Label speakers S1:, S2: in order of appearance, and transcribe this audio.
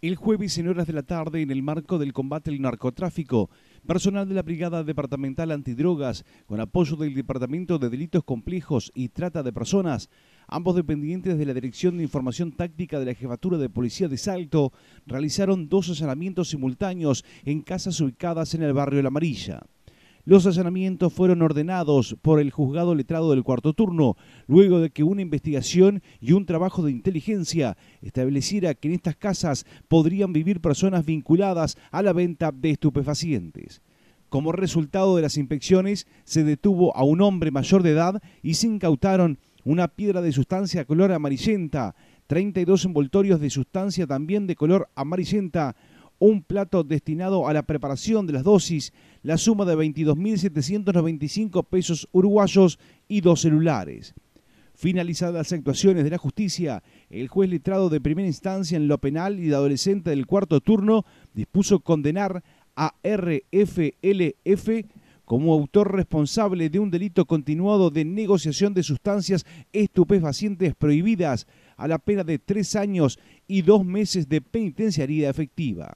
S1: El jueves en horas de la tarde, en el marco del combate al narcotráfico, personal de la Brigada Departamental Antidrogas, con apoyo del Departamento de Delitos Complejos y Trata de Personas, ambos dependientes de la Dirección de Información Táctica de la Jefatura de Policía de Salto, realizaron dos allanamientos simultáneos en casas ubicadas en el barrio La Amarilla. Los allanamientos fueron ordenados por el juzgado letrado del cuarto turno, luego de que una investigación y un trabajo de inteligencia estableciera que en estas casas podrían vivir personas vinculadas a la venta de estupefacientes. Como resultado de las inspecciones, se detuvo a un hombre mayor de edad y se incautaron una piedra de sustancia color amarillenta, 32 envoltorios de sustancia también de color amarillenta, un plato destinado a la preparación de las dosis, la suma de 22.795 pesos uruguayos y dos celulares. Finalizadas las actuaciones de la justicia, el juez letrado de primera instancia en lo penal y de adolescente del cuarto turno dispuso condenar a RFLF como autor responsable de un delito continuado de negociación de sustancias estupefacientes prohibidas a la pena de tres años y dos meses de penitenciaría efectiva.